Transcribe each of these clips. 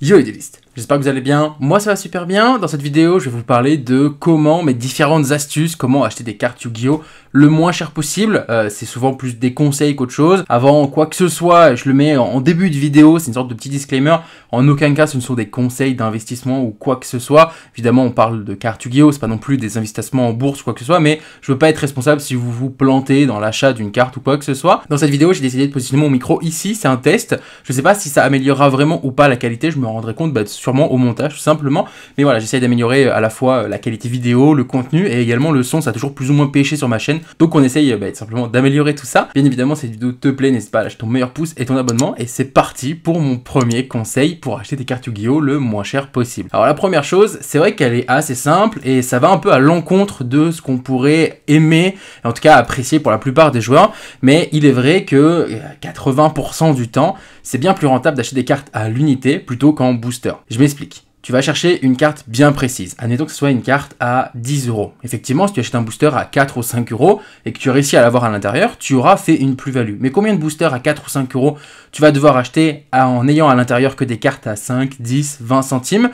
Йодерість J'espère que vous allez bien. Moi, ça va super bien. Dans cette vidéo, je vais vous parler de comment, mes différentes astuces, comment acheter des cartes Yu-Gi-Oh! le moins cher possible. Euh, c'est souvent plus des conseils qu'autre chose. Avant quoi que ce soit, je le mets en début de vidéo, c'est une sorte de petit disclaimer. En aucun cas, ce ne sont des conseils d'investissement ou quoi que ce soit. Évidemment, on parle de cartes Yu-Gi-Oh! c'est pas non plus des investissements en bourse ou quoi que ce soit, mais je veux pas être responsable si vous vous plantez dans l'achat d'une carte ou quoi que ce soit. Dans cette vidéo, j'ai décidé de positionner mon micro ici, c'est un test. Je sais pas si ça améliorera vraiment ou pas la qualité, je me rendrai compte bah, au montage tout simplement. Mais voilà, j'essaye d'améliorer euh, à la fois euh, la qualité vidéo, le contenu et également le son, ça a toujours plus ou moins pêché sur ma chaîne. Donc on essaye euh, bah, simplement d'améliorer tout ça. Bien évidemment, cette vidéo te plaît, n'est-ce pas à ton meilleur pouce et ton abonnement. Et c'est parti pour mon premier conseil pour acheter des cartes Yu-Gi-Oh le moins cher possible. Alors la première chose, c'est vrai qu'elle est assez simple et ça va un peu à l'encontre de ce qu'on pourrait aimer, en tout cas apprécier pour la plupart des joueurs. Mais il est vrai que 80% du temps, c'est bien plus rentable d'acheter des cartes à l'unité plutôt qu'en booster. Je m'explique. Tu vas chercher une carte bien précise. Admettons que ce soit une carte à 10 euros. Effectivement, si tu achètes un booster à 4 ou 5 euros et que tu réussis à l'avoir à l'intérieur, tu auras fait une plus-value. Mais combien de boosters à 4 ou 5 euros tu vas devoir acheter en ayant à l'intérieur que des cartes à 5, 10, 20 centimes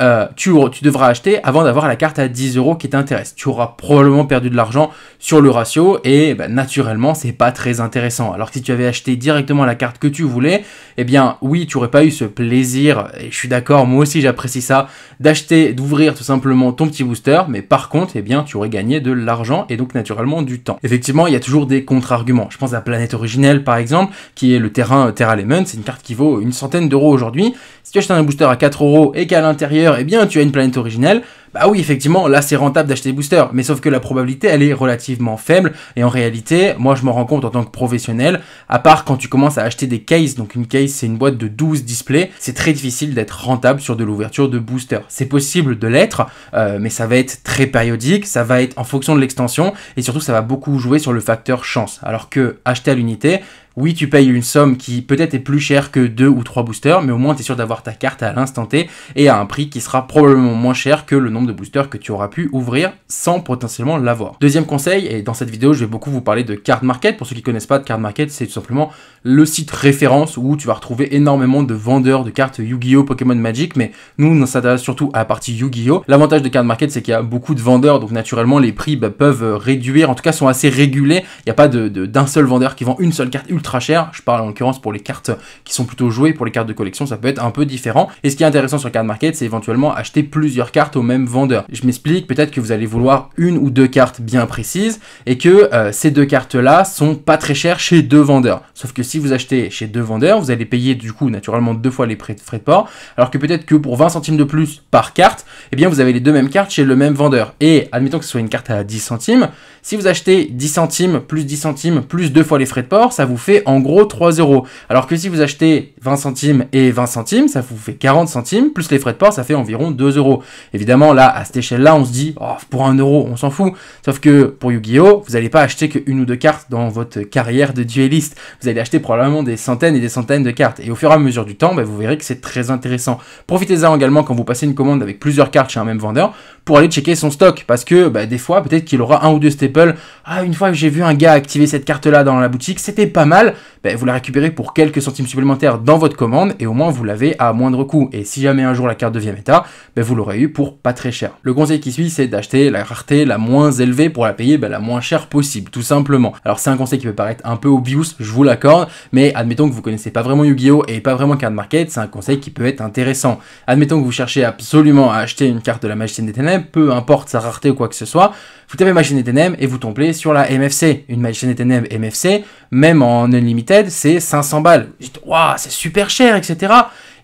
euh, tu, devras acheter avant d'avoir la carte à 10 euros qui t'intéresse. Tu auras probablement perdu de l'argent sur le ratio et bah, naturellement c'est pas très intéressant. Alors que si tu avais acheté directement la carte que tu voulais, eh bien oui tu aurais pas eu ce plaisir, et je suis d'accord, moi aussi j'apprécie ça, d'acheter, d'ouvrir tout simplement ton petit booster, mais par contre eh bien tu aurais gagné de l'argent et donc naturellement du temps. Effectivement il y a toujours des contre-arguments. Je pense à Planète Originelle par exemple, qui est le terrain Terra Lemon, c'est une carte qui vaut une centaine d'euros aujourd'hui. Si tu achètes un booster à 4 euros et qu'à l'intérieur eh bien, tu as une planète originelle, bah oui, effectivement, là c'est rentable d'acheter des boosters, mais sauf que la probabilité elle est relativement faible, et en réalité, moi je m'en rends compte en tant que professionnel, à part quand tu commences à acheter des cases, donc une case c'est une boîte de 12 displays, c'est très difficile d'être rentable sur de l'ouverture de booster C'est possible de l'être, euh, mais ça va être très périodique, ça va être en fonction de l'extension, et surtout ça va beaucoup jouer sur le facteur chance, alors que acheter à l'unité, oui, tu payes une somme qui peut-être est plus chère que deux ou trois boosters, mais au moins tu es sûr d'avoir ta carte à l'instant T et à un prix qui sera probablement moins cher que le nombre de boosters que tu auras pu ouvrir sans potentiellement l'avoir. Deuxième conseil, et dans cette vidéo je vais beaucoup vous parler de Card Market, pour ceux qui ne connaissent pas de Card Market, c'est tout simplement le site référence où tu vas retrouver énormément de vendeurs de cartes Yu-Gi-Oh! Pokémon Magic, mais nous on s'intéresse surtout à la partie Yu-Gi-Oh! L'avantage de Card Market c'est qu'il y a beaucoup de vendeurs, donc naturellement les prix bah, peuvent réduire, en tout cas sont assez régulés, il n'y a pas d'un de, d'un seul vendeur qui vend une seule carte ultra cher. Je parle en l'occurrence pour les cartes qui sont plutôt jouées, pour les cartes de collection, ça peut être un peu différent. Et ce qui est intéressant sur Card Market, c'est éventuellement acheter plusieurs cartes au même vendeur. Je m'explique, peut-être que vous allez vouloir une ou deux cartes bien précises et que euh, ces deux cartes-là sont pas très chères chez deux vendeurs. Sauf que si vous achetez chez deux vendeurs, vous allez payer du coup naturellement deux fois les frais de port, alors que peut-être que pour 20 centimes de plus par carte, eh bien vous avez les deux mêmes cartes chez le même vendeur. Et admettons que ce soit une carte à 10 centimes, si vous achetez 10 centimes plus 10 centimes plus deux fois les frais de port, ça vous fait en gros 3 euros. Alors que si vous achetez 20 centimes et 20 centimes, ça vous fait 40 centimes, plus les frais de port, ça fait environ 2 euros. Évidemment, là, à cette échelle-là, on se dit, oh, pour 1 euro, on s'en fout. Sauf que pour Yu-Gi-Oh, vous n'allez pas acheter qu'une ou deux cartes dans votre carrière de dueliste. Vous allez acheter probablement des centaines et des centaines de cartes. Et au fur et à mesure du temps, bah, vous verrez que c'est très intéressant. Profitez-en également quand vous passez une commande avec plusieurs cartes chez un même vendeur pour aller checker son stock. Parce que bah, des fois, peut-être qu'il aura un ou deux staples. Ah, une fois que j'ai vu un gars activer cette carte-là dans la boutique, c'était pas mal, ben, vous la récupérez pour quelques centimes supplémentaires dans votre commande et au moins vous l'avez à moindre coût. Et si jamais un jour la carte devient méta, ben, vous l'aurez eu pour pas très cher. Le conseil qui suit, c'est d'acheter la rareté la moins élevée pour la payer ben, la moins chère possible, tout simplement. Alors c'est un conseil qui peut paraître un peu obvious, je vous l'accorde, mais admettons que vous connaissez pas vraiment Yu-Gi-Oh et pas vraiment Card Market, c'est un conseil qui peut être intéressant. Admettons que vous cherchez absolument à acheter une carte de la Magicienne des Ténèbres, peu importe sa rareté ou quoi que ce soit, vous tapez machine Nem et vous tombez sur la MFC. Une machine Nem MFC, même en Unlimited, c'est 500 balles. Waouh, c'est super cher, etc.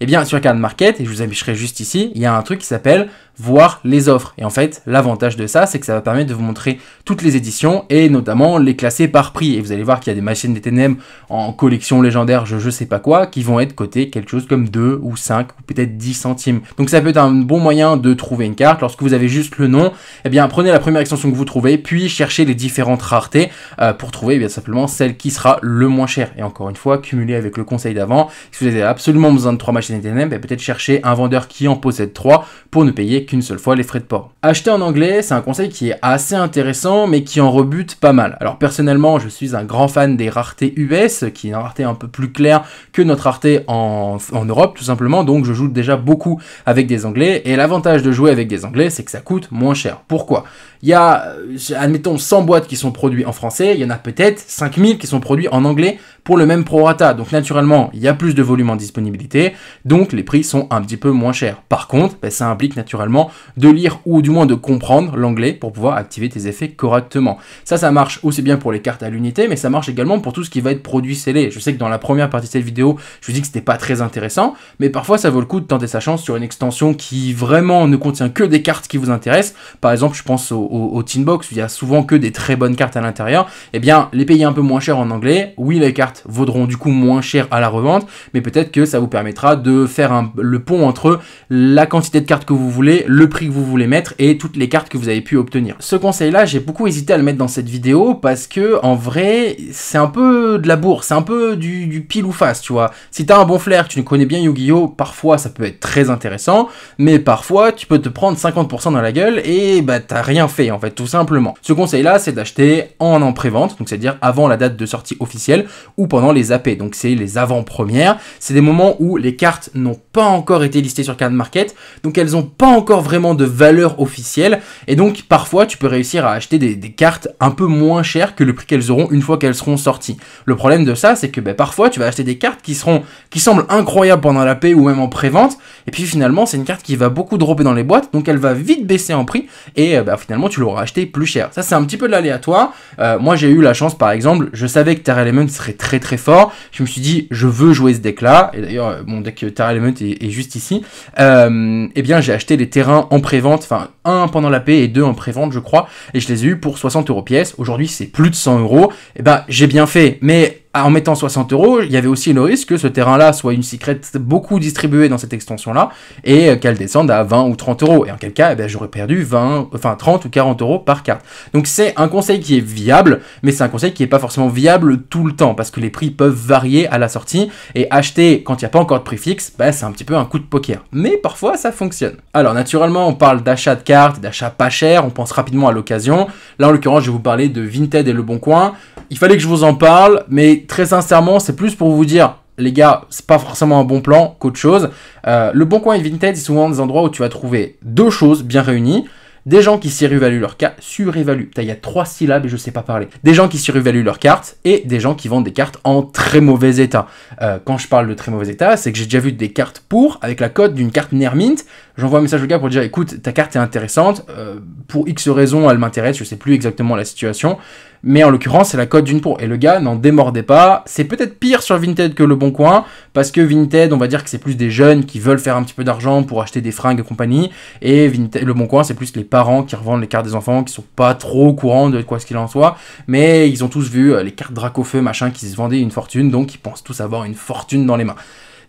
Eh bien, sur Card Market, et je vous afficherai juste ici, il y a un truc qui s'appelle voir les offres. Et en fait, l'avantage de ça, c'est que ça va permettre de vous montrer toutes les éditions et notamment les classer par prix. Et vous allez voir qu'il y a des machines des TNM en collection légendaire, je, ne sais pas quoi, qui vont être cotées quelque chose comme 2 ou 5 ou peut-être 10 centimes. Donc ça peut être un bon moyen de trouver une carte. Lorsque vous avez juste le nom, eh bien prenez la première extension que vous trouvez, puis cherchez les différentes raretés euh, pour trouver eh bien simplement celle qui sera le moins chère. Et encore une fois, cumulé avec le conseil d'avant, si vous avez absolument besoin de trois machines et peut-être chercher un vendeur qui en possède 3 pour ne payer qu'une seule fois les frais de port. Acheter en anglais, c'est un conseil qui est assez intéressant mais qui en rebute pas mal. Alors personnellement, je suis un grand fan des raretés US, qui est une rareté un peu plus claire que notre rareté en, en Europe tout simplement, donc je joue déjà beaucoup avec des anglais et l'avantage de jouer avec des anglais, c'est que ça coûte moins cher. Pourquoi il y a, euh, admettons, 100 boîtes qui sont produites en français, il y en a peut-être 5000 qui sont produites en anglais pour le même prorata. Donc naturellement, il y a plus de volume en disponibilité, donc les prix sont un petit peu moins chers. Par contre, ben, ça implique naturellement de lire ou du moins de comprendre l'anglais pour pouvoir activer tes effets correctement. Ça, ça marche aussi bien pour les cartes à l'unité, mais ça marche également pour tout ce qui va être produit scellé. Je sais que dans la première partie de cette vidéo, je vous dis que c'était pas très intéressant, mais parfois ça vaut le coup de tenter sa chance sur une extension qui vraiment ne contient que des cartes qui vous intéressent. Par exemple, je pense au au, il y a souvent que des très bonnes cartes à l'intérieur, et eh bien, les payer un peu moins cher en anglais, oui, les cartes vaudront du coup moins cher à la revente, mais peut-être que ça vous permettra de faire le pont entre la quantité de cartes que vous voulez, le prix que vous voulez mettre et toutes les cartes que vous avez pu obtenir. Ce conseil-là, j'ai beaucoup hésité à le mettre dans cette vidéo parce que, en vrai, c'est un peu de la bourre, c'est un peu du, pile ou face, tu vois. Si tu as un bon flair, tu connais bien Yu-Gi-Oh, parfois ça peut être très intéressant, mais parfois tu peux te prendre 50% dans la gueule et bah t'as rien fait en fait, tout simplement. Ce conseil-là, c'est d'acheter en en pré-vente, donc c'est-à-dire avant la date de sortie officielle ou pendant les AP, donc c'est les avant-premières. C'est des moments où les cartes n'ont pas encore été listées sur Card Market, donc elles n'ont pas encore vraiment de valeur officielle, et donc parfois tu peux réussir à acheter des, cartes un peu moins chères que le prix qu'elles auront une fois qu'elles seront sorties. Le problème de ça, c'est que ben, parfois tu vas acheter des cartes qui seront qui semblent incroyables pendant l'AP ou même en pré-vente et puis finalement c'est une carte qui va beaucoup dropper dans les boîtes, donc elle va vite baisser en prix, et euh, ben, finalement tu l'auras acheté plus cher. Ça c'est un petit peu de l'aléatoire. Euh, moi j'ai eu la chance par exemple, je savais que Terra Element serait très très fort. Je me suis dit je veux jouer ce deck là. Et d'ailleurs euh, mon deck Terra Element est, juste ici. Euh, eh bien j'ai acheté les terrains en pré-vente, enfin un pendant la paix et deux en pré-vente je crois. Et je les ai eu pour 60 euros pièce. Aujourd'hui c'est plus de 100 euros. Eh ben j'ai bien fait. Mais en mettant 60 euros, il y avait aussi le risque que ce terrain-là soit une secrète beaucoup distribuée dans cette extension-là et euh, qu'elle descende à 20 ou 30 euros. Et en quel cas, eh ben, j'aurais perdu 20, enfin 30 ou 40 euros par carte. Donc c'est un conseil qui est viable, mais c'est un conseil qui n'est pas forcément viable tout le temps parce que les prix peuvent varier à la sortie et acheter quand il n'y a pas encore de prix fixe, ben, c'est un petit peu un coup de poker. Mais parfois ça fonctionne. Alors naturellement, on parle d'achat de cartes, d'achat pas cher, on pense rapidement à l'occasion. Là en l'occurrence, je vais vous parler de Vinted et Le Bon Coin. Il fallait que je vous en parle, mais très sincèrement, c'est plus pour vous dire, les gars, c'est pas forcément un bon plan qu'autre chose. Euh, le Bon Coin et Vinted, c'est souvent des endroits où tu vas trouver deux choses bien réunies. Des gens qui surévaluent leur carte, surévaluent, il y a trois syllabes et je sais pas parler. Des gens qui surévaluent leurs cartes et des gens qui vendent des cartes en très mauvais état. Euh, quand je parle de très mauvais état, c'est que j'ai déjà vu des cartes pour avec la cote d'une carte Nermint J'envoie un message au gars pour dire écoute, ta carte est intéressante, euh, pour X raisons, elle m'intéresse, je sais plus exactement la situation, mais en l'occurrence c'est la cote d'une pour. Et le gars n'en démordait pas. C'est peut-être pire sur Vinted que le Bon Coin, parce que Vinted, on va dire que c'est plus des jeunes qui veulent faire un petit peu d'argent pour acheter des fringues et compagnie, et Vinted, le Bon Coin c'est plus les parents qui revendent les cartes des enfants, qui sont pas trop au courant de quoi ce qu'il en soit, mais ils ont tous vu euh, les cartes feu machin qui se vendaient une fortune, donc ils pensent tous avoir une fortune dans les mains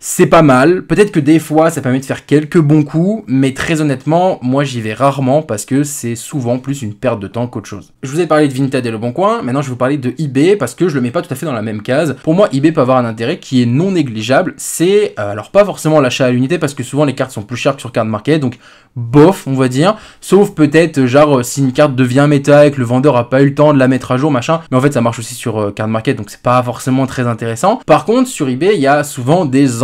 c'est pas mal. Peut-être que des fois, ça permet de faire quelques bons coups, mais très honnêtement, moi j'y vais rarement parce que c'est souvent plus une perte de temps qu'autre chose. Je vous ai parlé de Vinted et Le Bon Coin, maintenant je vais vous parler de eBay parce que je le mets pas tout à fait dans la même case. Pour moi, eBay peut avoir un intérêt qui est non négligeable. C'est euh, alors pas forcément l'achat à l'unité parce que souvent les cartes sont plus chères que sur card market, donc bof, on va dire. Sauf peut-être, euh, genre, euh, si une carte devient méta et que le vendeur a pas eu le temps de la mettre à jour, machin. Mais en fait, ça marche aussi sur card market, donc c'est pas forcément très intéressant. Par contre, sur eBay, il y a souvent des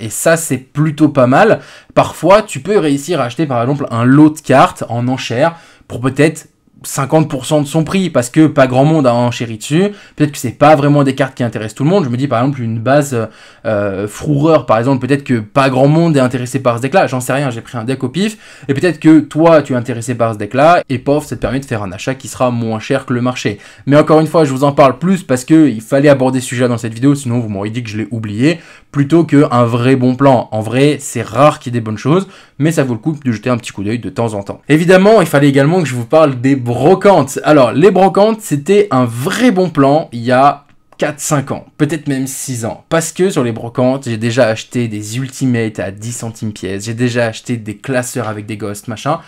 et ça c'est plutôt pas mal. Parfois tu peux réussir à acheter par exemple un lot de cartes en enchère pour peut-être 50% de son prix parce que pas grand monde a enchéri dessus. Peut-être que c'est pas vraiment des cartes qui intéressent tout le monde. Je me dis par exemple une base euh, euh, Froureur par exemple, peut-être que pas grand monde est intéressé par ce deck-là. J'en sais rien, j'ai pris un deck au pif et peut-être que toi tu es intéressé par ce deck-là et pof, ça te permet de faire un achat qui sera moins cher que le marché. Mais encore une fois, je vous en parle plus parce que il fallait aborder ce sujet dans cette vidéo, sinon vous m'auriez dit que je l'ai oublié, plutôt que un vrai bon plan. En vrai, c'est rare qu'il y ait des bonnes choses, mais ça vaut le coup de jeter un petit coup d'œil de temps en temps. Évidemment, il fallait également que je vous parle des bons brocantes. Alors, les brocantes, c'était un vrai bon plan il y a 4-5 ans, peut-être même 6 ans. Parce que sur les brocantes, j'ai déjà acheté des ultimates à 10 centimes pièce, j'ai déjà acheté des classeurs avec des ghosts, machin.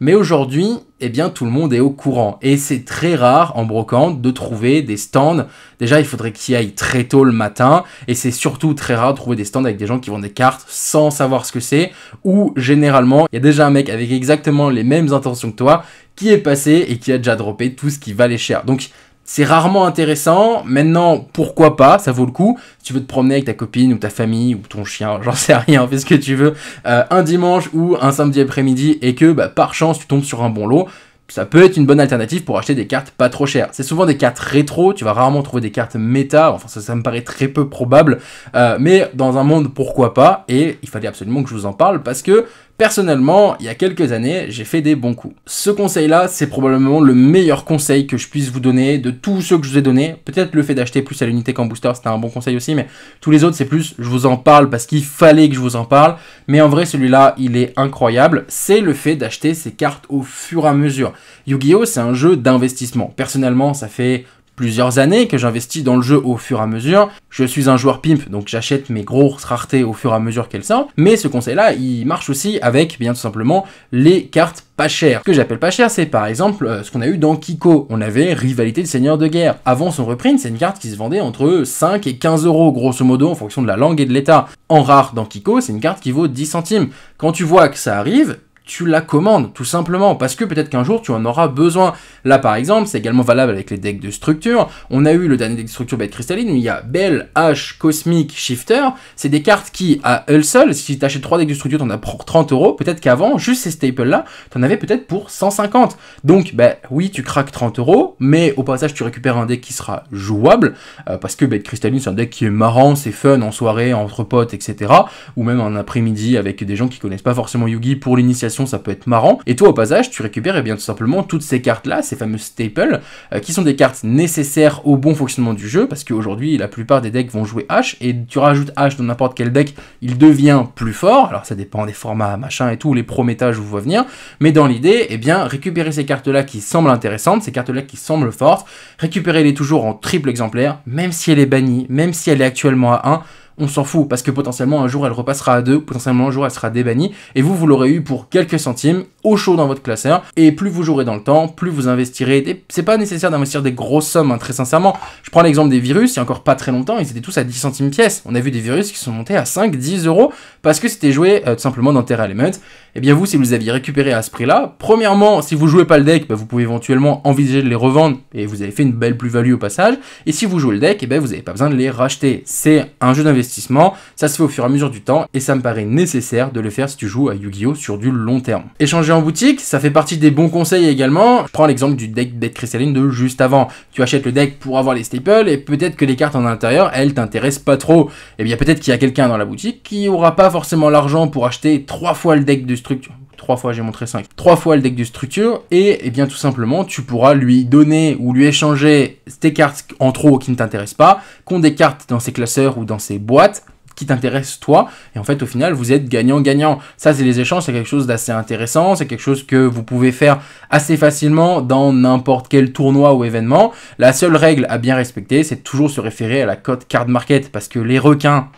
Mais aujourd'hui, eh bien, tout le monde est au courant. Et c'est très rare en brocante de trouver des stands. Déjà, il faudrait qu'il aille très tôt le matin. Et c'est surtout très rare de trouver des stands avec des gens qui vendent des cartes sans savoir ce que c'est. Ou généralement, il y a déjà un mec avec exactement les mêmes intentions que toi qui est passé et qui a déjà droppé tout ce qui valait cher. Donc, c'est rarement intéressant. Maintenant, pourquoi pas, ça vaut le coup. Si tu veux te promener avec ta copine ou ta famille ou ton chien, j'en sais rien, fais ce que tu veux, euh, un dimanche ou un samedi après-midi et que bah, par chance tu tombes sur un bon lot, ça peut être une bonne alternative pour acheter des cartes pas trop chères. C'est souvent des cartes rétro, tu vas rarement trouver des cartes méta, enfin ça, me paraît très peu probable, euh, mais dans un monde pourquoi pas, et il fallait absolument que je vous en parle parce que Personnellement, il y a quelques années, j'ai fait des bons coups. Ce conseil-là, c'est probablement le meilleur conseil que je puisse vous donner de tous ceux que je vous ai donnés. Peut-être le fait d'acheter plus à l'unité qu'en booster, c'était un bon conseil aussi, mais tous les autres, c'est plus je vous en parle parce qu'il fallait que je vous en parle. Mais en vrai, celui-là, il est incroyable. C'est le fait d'acheter ses cartes au fur et à mesure. Yu-Gi-Oh, c'est un jeu d'investissement. Personnellement, ça fait plusieurs années, que j'investis dans le jeu au fur et à mesure. Je suis un joueur pimp, donc j'achète mes grosses raretés au fur et à mesure qu'elles sortent. Mais ce conseil-là, il marche aussi avec, bien tout simplement, les cartes pas chères. Ce que j'appelle pas cher, c'est par exemple euh, ce qu'on a eu dans Kiko. On avait Rivalité de Seigneur de Guerre. Avant son reprint, c'est une carte qui se vendait entre 5 et 15 euros, grosso modo, en fonction de la langue et de l'état. En rare dans Kiko, c'est une carte qui vaut 10 centimes. Quand tu vois que ça arrive, tu la commandes, tout simplement, parce que peut-être qu'un jour tu en auras besoin. Là par exemple, c'est également valable avec les decks de structure. On a eu le dernier deck de structure bête cristalline où il y a Belle, H, Cosmic, Shifter. C'est des cartes qui, à elles seules, si tu achètes 3 decks de structure, t'en as pour 30 euros. Peut-être qu'avant, juste ces staples-là, t'en avais peut-être pour 150. Donc, bah oui, tu craques 30 euros, mais au passage, tu récupères un deck qui sera jouable, euh, parce que bête cristalline, c'est un deck qui est marrant, c'est fun en soirée, entre potes, etc. Ou même en après-midi avec des gens qui connaissent pas forcément Yugi pour l'initiation ça peut être marrant. Et toi, au passage, tu récupères et eh bien tout simplement toutes ces cartes-là, ces fameuses staples, euh, qui sont des cartes nécessaires au bon fonctionnement du jeu, parce qu'aujourd'hui, la plupart des decks vont jouer H, et tu rajoutes H dans n'importe quel deck, il devient plus fort. Alors ça dépend des formats, machin et tout, les prométages vous vois venir. Hein. Mais dans l'idée, eh bien, récupérer ces cartes-là qui semblent intéressantes, ces cartes-là qui semblent fortes, récupérer les toujours en triple exemplaire, même si elle est bannie, même si elle est actuellement à 1 on s'en fout parce que potentiellement un jour elle repassera à 2, potentiellement un jour elle sera débannie et vous vous l'aurez eu pour quelques centimes au chaud dans votre classeur et plus vous jouerez dans le temps, plus vous investirez. et C'est pas nécessaire d'investir des grosses sommes hein, très sincèrement. Je prends l'exemple des virus, il y a encore pas très longtemps, ils étaient tous à 10 centimes pièce. On a vu des virus qui sont montés à 5, 10 euros parce que c'était joué euh, tout simplement dans Terra Element et eh bien vous, si vous les aviez récupérés à ce prix-là, premièrement, si vous jouez pas le deck, bah, vous pouvez éventuellement envisager de les revendre et vous avez fait une belle plus-value au passage. Et si vous jouez le deck, eh ben, vous n'avez pas besoin de les racheter. C'est un jeu d'investissement, ça se fait au fur et à mesure du temps et ça me paraît nécessaire de le faire si tu joues à Yu-Gi-Oh sur du long terme. Échanger en boutique, ça fait partie des bons conseils également. Je prends l'exemple du deck de Crystalline de juste avant. Tu achètes le deck pour avoir les staples et peut-être que les cartes en intérieur, elles t'intéressent pas trop. Et eh bien peut-être qu'il y a quelqu'un dans la boutique qui aura pas forcément l'argent pour acheter trois fois le deck de structure. Trois fois, j'ai montré 5. Trois fois le deck de structure, et, et eh bien tout simplement, tu pourras lui donner ou lui échanger tes cartes en trop qui ne t'intéressent pas, qu'on des cartes dans ses classeurs ou dans ses boîtes qui t'intéressent toi et en fait au final vous êtes gagnant-gagnant. Ça c'est les échanges, c'est quelque chose d'assez intéressant, c'est quelque chose que vous pouvez faire assez facilement dans n'importe quel tournoi ou événement. La seule règle à bien respecter c'est toujours se référer à la cote card market parce que les requins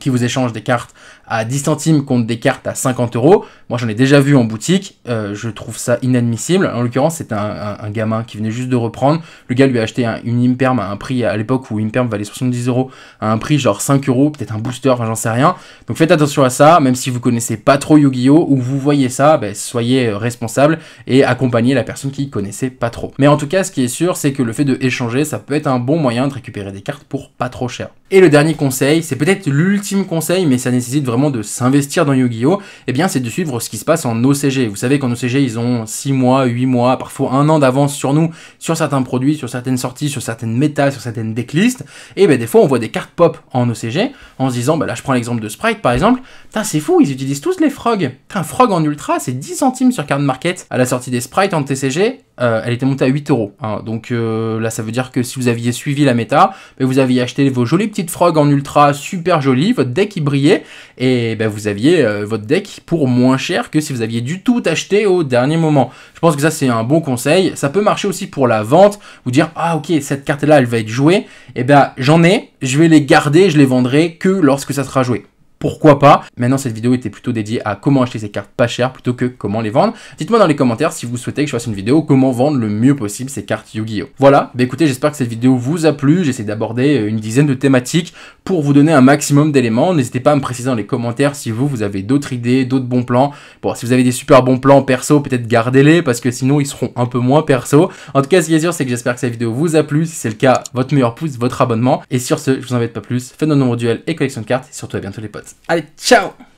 qui vous échangent des cartes à 10 centimes contre des cartes à 50 euros. Moi, j'en ai déjà vu en boutique. Euh, je trouve ça inadmissible. En l'occurrence, c'est un, gamin qui venait juste de reprendre. Le gars lui a acheté une Imperm à un prix, à l'époque où Imperm valait 70 euros, à un prix genre 5 euros, peut-être un booster, j'en sais rien. Donc faites attention à ça, même si vous connaissez pas trop Yu-Gi-Oh! ou vous voyez ça, ben, soyez euh, responsable et accompagnez la personne qui connaissait pas trop. Mais en tout cas, ce qui est sûr, c'est que le fait de échanger, ça peut être un bon moyen de récupérer des cartes pour pas trop cher. Et le dernier conseil, c'est peut-être l'ultime conseil, mais ça nécessite vraiment de s'investir dans Yu-Gi-Oh, eh bien c'est de suivre ce qui se passe en OCG. Vous savez qu'en OCG, ils ont 6 mois, 8 mois, parfois un an d'avance sur nous, sur certains produits, sur certaines sorties, sur certaines méta, sur certaines decklists. Et ben des fois, on voit des cartes pop en OCG en se disant, bah là je prends l'exemple de Sprite par exemple, c'est fou, ils utilisent tous les frogs. un frog en ultra, c'est 10 centimes sur card market à la sortie des sprites en TCG euh, elle était montée à 8 euros. Hein. Donc euh, là, ça veut dire que si vous aviez suivi la méta, ben, vous aviez acheté vos jolies petites frogs en ultra super jolies, votre deck il brillait, et ben, vous aviez euh, votre deck pour moins cher que si vous aviez du tout acheté au dernier moment. Je pense que ça, c'est un bon conseil. Ça peut marcher aussi pour la vente, vous dire Ah, ok, cette carte-là, elle va être jouée, et eh ben j'en ai, je vais les garder, je les vendrai que lorsque ça sera joué pourquoi pas. Maintenant, cette vidéo était plutôt dédiée à comment acheter ces cartes pas chères plutôt que comment les vendre. Dites-moi dans les commentaires si vous souhaitez que je fasse une vidéo comment vendre le mieux possible ces cartes Yu-Gi-Oh. Voilà, bah écoutez, j'espère que cette vidéo vous a plu. J'essaie d'aborder euh, une dizaine de thématiques pour vous donner un maximum d'éléments. N'hésitez pas à me préciser dans les commentaires si vous, vous avez d'autres idées, d'autres bons plans. Bon, si vous avez des super bons plans perso, peut-être gardez-les parce que sinon ils seront un peu moins perso. En tout cas, ce qui est sûr, c'est que j'espère que cette vidéo vous a plu. Si c'est le cas, votre meilleur pouce, votre abonnement. Et sur ce, je vous invite pas plus. Faites de nombreux duels et collection de cartes. surtout, à bientôt les potes. Allez, ciao